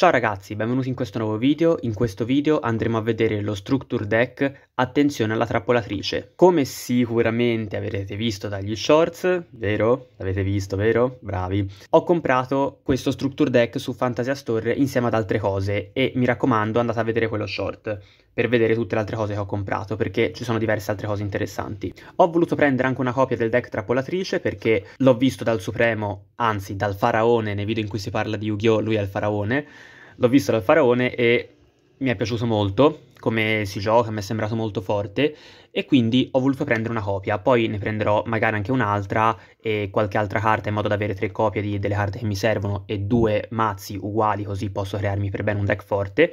Ciao ragazzi, benvenuti in questo nuovo video. In questo video andremo a vedere lo Structure Deck Attenzione alla trappolatrice. Come sicuramente avrete visto dagli shorts, vero? L'avete visto, vero? Bravi. Ho comprato questo Structure Deck su Fantasia Store insieme ad altre cose e mi raccomando andate a vedere quello short per vedere tutte le altre cose che ho comprato perché ci sono diverse altre cose interessanti. Ho voluto prendere anche una copia del deck trappolatrice perché l'ho visto dal Supremo, anzi dal Faraone, nei video in cui si parla di Yu-Gi-Oh! lui è il Faraone, l'ho visto dal Faraone e mi è piaciuto molto come si gioca, mi è sembrato molto forte e quindi ho voluto prendere una copia, poi ne prenderò magari anche un'altra e qualche altra carta in modo da avere tre copie di, delle carte che mi servono e due mazzi uguali così posso crearmi per bene un deck forte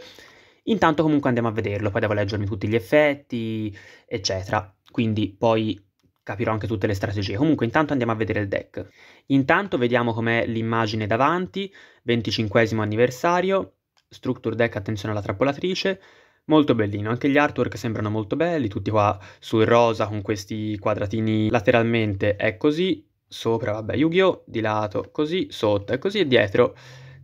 Intanto comunque andiamo a vederlo, poi devo leggermi tutti gli effetti, eccetera. Quindi poi capirò anche tutte le strategie. Comunque intanto andiamo a vedere il deck. Intanto vediamo com'è l'immagine davanti, 25 anniversario, structure deck, attenzione alla trappolatrice, molto bellino, anche gli artwork sembrano molto belli, tutti qua sul rosa con questi quadratini lateralmente è così, sopra vabbè Yu-Gi-Oh, di lato così, sotto è così e dietro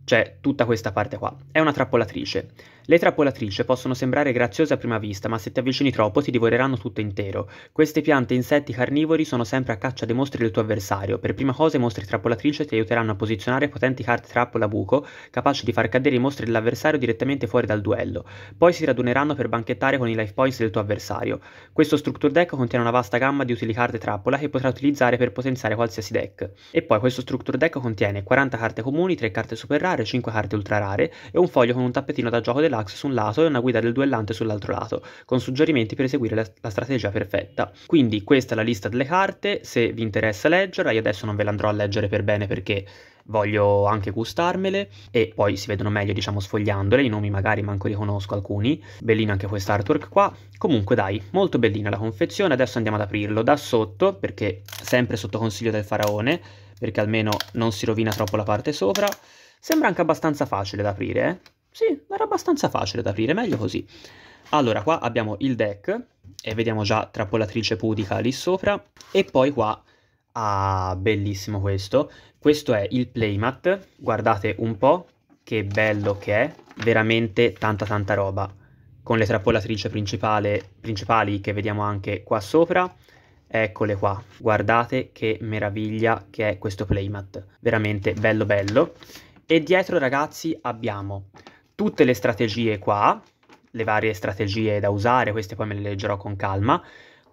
cioè, tutta questa parte qua. È una trappolatrice. Le trappolatrici possono sembrare graziose a prima vista, ma se ti avvicini troppo ti divoreranno tutto intero. Queste piante insetti carnivori sono sempre a caccia dei mostri del tuo avversario. Per prima cosa i mostri trappolatrice ti aiuteranno a posizionare potenti carte trappola buco, capaci di far cadere i mostri dell'avversario direttamente fuori dal duello. Poi si raduneranno per banchettare con i life points del tuo avversario. Questo structure deck contiene una vasta gamma di utili carte trappola che potrai utilizzare per potenziare qualsiasi deck. E poi questo structure deck contiene 40 carte comuni, 3 carte super rare, rare, 5 carte ultra rare e un foglio con un tappetino da gioco deluxe su un lato e una guida del duellante sull'altro lato, con suggerimenti per eseguire la, la strategia perfetta. Quindi questa è la lista delle carte, se vi interessa leggerla, io adesso non ve andrò a leggere per bene perché voglio anche gustarmele e poi si vedono meglio diciamo sfogliandole, i nomi magari manco li conosco alcuni, bellino anche quest'artwork qua, comunque dai, molto bellina la confezione, adesso andiamo ad aprirlo da sotto perché sempre sotto consiglio del faraone perché almeno non si rovina troppo la parte sopra Sembra anche abbastanza facile da aprire, eh? Sì, era abbastanza facile da aprire, meglio così. Allora, qua abbiamo il deck, e vediamo già trappolatrice pudica lì sopra, e poi qua, ah, bellissimo questo, questo è il playmat, guardate un po' che bello che è, veramente tanta tanta roba, con le trappolatrici principali che vediamo anche qua sopra, Eccole qua, guardate che meraviglia che è questo playmat, veramente bello bello e dietro ragazzi abbiamo tutte le strategie qua, le varie strategie da usare, queste poi me le leggerò con calma,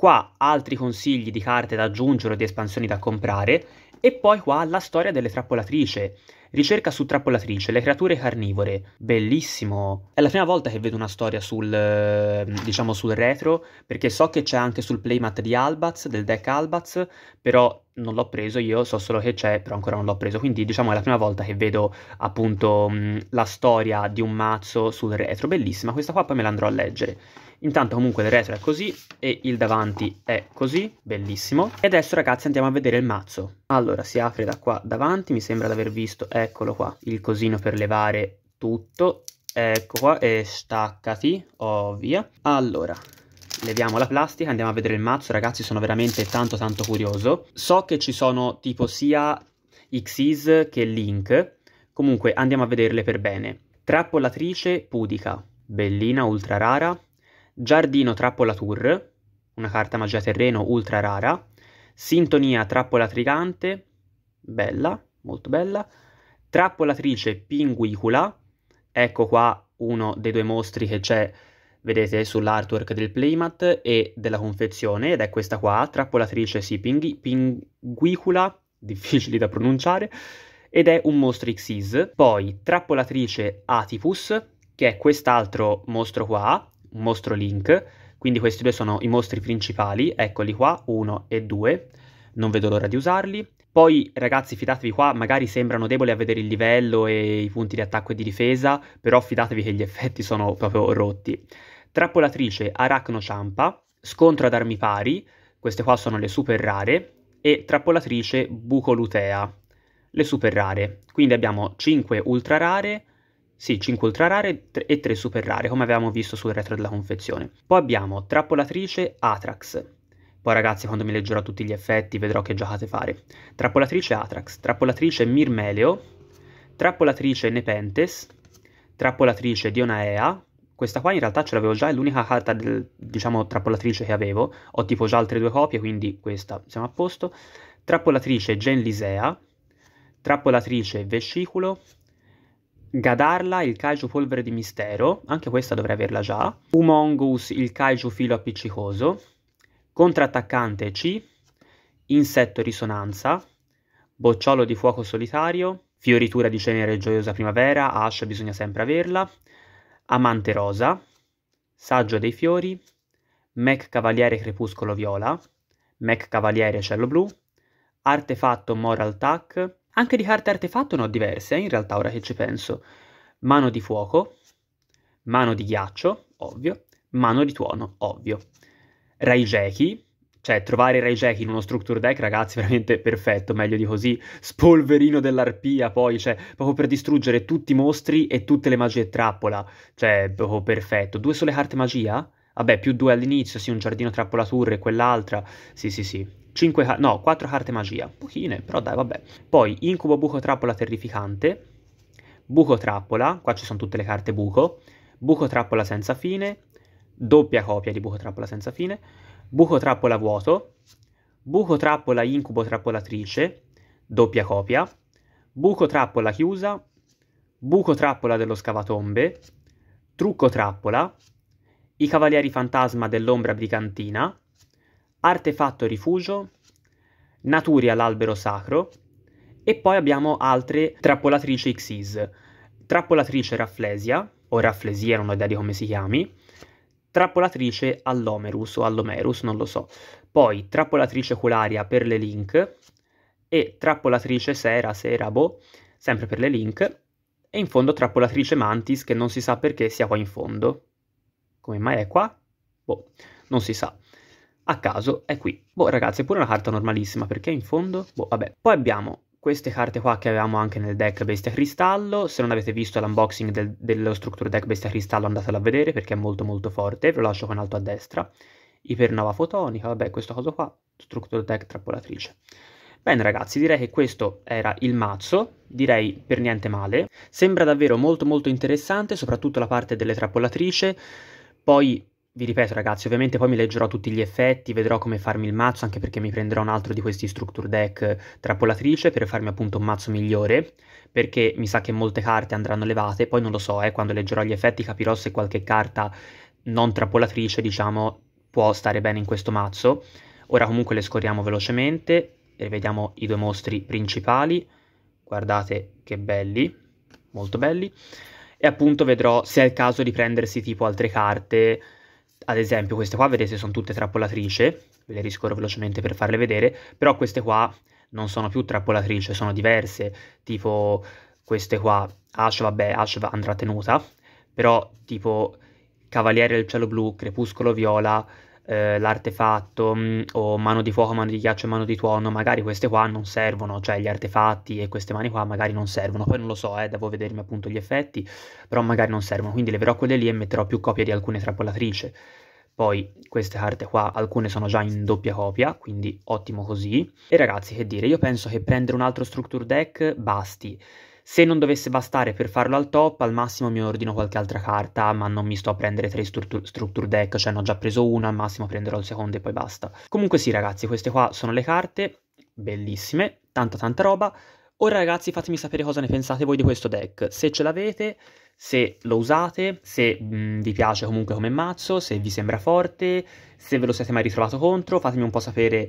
qua altri consigli di carte da aggiungere o di espansioni da comprare, e poi qua la storia delle trappolatrici. Ricerca su trappolatrice, le creature carnivore. Bellissimo. È la prima volta che vedo una storia sul, eh, diciamo, sul retro, perché so che c'è anche sul playmat di Albaz, del deck Albaz, però non l'ho preso io, so solo che c'è, però ancora non l'ho preso. Quindi diciamo è la prima volta che vedo appunto mm, la storia di un mazzo sul retro. Bellissima, questa qua poi me la andrò a leggere. Intanto comunque il retro è così e il davanti è così, bellissimo. E adesso ragazzi andiamo a vedere il mazzo. Allora si apre da qua davanti, mi sembra di aver visto, eccolo qua, il cosino per levare tutto. Ecco qua e staccati, oh via. Allora, leviamo la plastica, andiamo a vedere il mazzo, ragazzi sono veramente tanto tanto curioso. So che ci sono tipo sia Xyz che Link, comunque andiamo a vederle per bene. Trappolatrice pudica, bellina, ultra rara, Giardino Trappola Tour, una carta magia terreno ultra rara, Sintonia Trappola Trigante, bella, molto bella, Trappolatrice Pinguicula, ecco qua uno dei due mostri che c'è, vedete, sull'artwork del playmat e della confezione, ed è questa qua, Trappolatrice sì, pinghi, Pinguicula, difficili da pronunciare, ed è un mostro Xyz. Poi Trappolatrice Atipus, che è quest'altro mostro qua, un mostro Link, quindi questi due sono i mostri principali, eccoli qua, 1 e 2, non vedo l'ora di usarli. Poi ragazzi fidatevi qua, magari sembrano deboli a vedere il livello e i punti di attacco e di difesa, però fidatevi che gli effetti sono proprio rotti. Trappolatrice Arachno Ciampa, Scontro ad armi pari, queste qua sono le super rare, e Trappolatrice Bucolutea, le super rare. Quindi abbiamo 5 ultra rare, sì, 5 ultra rare e 3 super rare, come avevamo visto sul retro della confezione. Poi abbiamo Trappolatrice Atrax. Poi ragazzi, quando mi leggerò tutti gli effetti, vedrò che giocate fare. Trappolatrice Atrax, Trappolatrice Mirmeleo, Trappolatrice Nepentes, Trappolatrice Dionaea. Questa qua in realtà ce l'avevo già, è l'unica carta, del, diciamo, trappolatrice che avevo. Ho tipo già altre due copie, quindi questa siamo a posto. Trappolatrice Genlisea, Trappolatrice Vesciculo, Gadarla, il kaiju polvere di mistero, anche questa dovrei averla già. Humongous, il kaiju filo appiccicoso. Contrattaccante C. Insetto risonanza. Bocciolo di fuoco solitario. Fioritura di cenere gioiosa primavera, Ash bisogna sempre averla. Amante rosa. Saggio dei fiori. Mac cavaliere crepuscolo viola. Mac cavaliere cielo blu. Artefatto moral tac. Anche di carte artefatto ne ho diverse, in realtà ora che ci penso. Mano di fuoco, mano di ghiaccio, ovvio, mano di tuono, ovvio. Raijeki, cioè trovare Raijeki in uno structure deck, ragazzi, veramente perfetto, meglio di così. Spolverino dell'arpia, poi, cioè, proprio per distruggere tutti i mostri e tutte le magie trappola. Cioè, proprio perfetto. Due sole carte magia? Vabbè, più due all'inizio, sì, un giardino trappola tour e quell'altra. Sì, sì, sì, 5, no, 4 carte magia, pochine, però dai, vabbè. Poi incubo buco trappola terrificante, buco trappola, qua ci sono tutte le carte buco, buco trappola senza fine, doppia copia di buco trappola senza fine, buco trappola vuoto, buco trappola incubo trappolatrice, doppia copia, buco trappola chiusa, buco trappola dello scavatombe, trucco trappola, i cavalieri fantasma dell'ombra brigantina, Artefatto Rifugio, Naturia l'albero sacro e poi abbiamo altre trappolatrici Xyz, Trappolatrice Rafflesia o Rafflesia, non ho idea di come si chiami, Trappolatrice Allomerus o Allomerus, non lo so. Poi Trappolatrice Cularia per le Link e Trappolatrice Sera, Serabo, sempre per le Link e in fondo Trappolatrice Mantis che non si sa perché sia qua in fondo. Come mai è qua? Boh, non si sa a caso è qui. Boh ragazzi è pure una carta normalissima perché in fondo, boh vabbè. Poi abbiamo queste carte qua che avevamo anche nel deck Bestia Cristallo, se non avete visto l'unboxing del, dello Structure Deck Bestia Cristallo andatelo a vedere perché è molto molto forte, ve lo lascio con alto a destra. Ipernova fotonica, vabbè questo coso qua, Structure Deck Trappolatrice. Bene ragazzi, direi che questo era il mazzo, direi per niente male. Sembra davvero molto molto interessante, soprattutto la parte delle trappolatrice, poi vi ripeto ragazzi, ovviamente poi mi leggerò tutti gli effetti, vedrò come farmi il mazzo, anche perché mi prenderò un altro di questi structure deck trappolatrice per farmi appunto un mazzo migliore, perché mi sa che molte carte andranno levate, poi non lo so, eh, quando leggerò gli effetti capirò se qualche carta non trappolatrice, diciamo, può stare bene in questo mazzo. Ora comunque le scorriamo velocemente, e vediamo i due mostri principali, guardate che belli, molto belli, e appunto vedrò se è il caso di prendersi tipo altre carte ad esempio queste qua vedete sono tutte trappolatrice, ve le riscorro velocemente per farle vedere, però queste qua non sono più trappolatrice, sono diverse, tipo queste qua, Ash vabbè, Ash andrà tenuta, però tipo Cavaliere del Cielo Blu, Crepuscolo Viola, eh, l'artefatto mh, mm, o mano di fuoco, mano di ghiaccio, e mano di tuono, magari queste qua non servono, cioè gli artefatti e queste mani qua magari non servono, poi non lo so, eh, devo vedermi appunto gli effetti, però magari non servono, quindi leverò quelle lì e metterò più copie di alcune trappolatrici. Poi queste carte qua, alcune sono già in doppia copia, quindi ottimo così. E ragazzi, che dire, io penso che prendere un altro structure deck basti. Se non dovesse bastare per farlo al top, al massimo mi ordino qualche altra carta, ma non mi sto a prendere tre structure, structure deck, cioè ne ho già preso una, al massimo prenderò il secondo e poi basta. Comunque sì ragazzi, queste qua sono le carte, bellissime, tanta tanta roba. Ora ragazzi fatemi sapere cosa ne pensate voi di questo deck, se ce l'avete, se lo usate, se mh, mm, vi piace comunque come mazzo, se vi sembra forte, se ve lo siete mai ritrovato contro, fatemi un po' sapere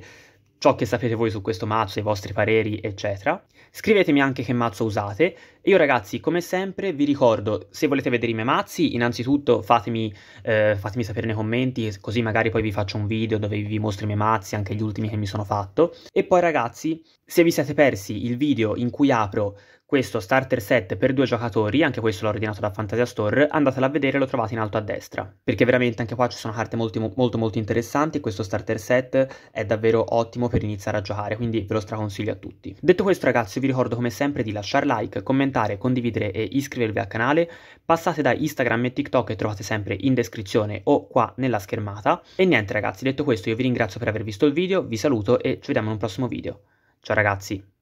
ciò che sapete voi su questo mazzo, i vostri pareri, eccetera. Scrivetemi anche che mazzo usate. Io ragazzi, come sempre, vi ricordo, se volete vedere i miei mazzi, innanzitutto fatemi, eh, fatemi sapere nei commenti, così magari poi vi faccio un video dove vi mostro i miei mazzi, anche gli ultimi che mi sono fatto. E poi ragazzi, se vi siete persi il video in cui apro questo starter set per due giocatori, anche questo l'ho ordinato da Fantasia Store, andatelo a vedere lo trovate in alto a destra, perché veramente anche qua ci sono carte molto molto, molto interessanti e questo starter set è davvero ottimo per iniziare a giocare, quindi ve lo straconsiglio a tutti. Detto questo ragazzi vi ricordo come sempre di lasciare like, commentare, condividere e iscrivervi al canale, passate da Instagram e TikTok che trovate sempre in descrizione o qua nella schermata, e niente ragazzi detto questo io vi ringrazio per aver visto il video, vi saluto e ci vediamo in un prossimo video. Ciao ragazzi!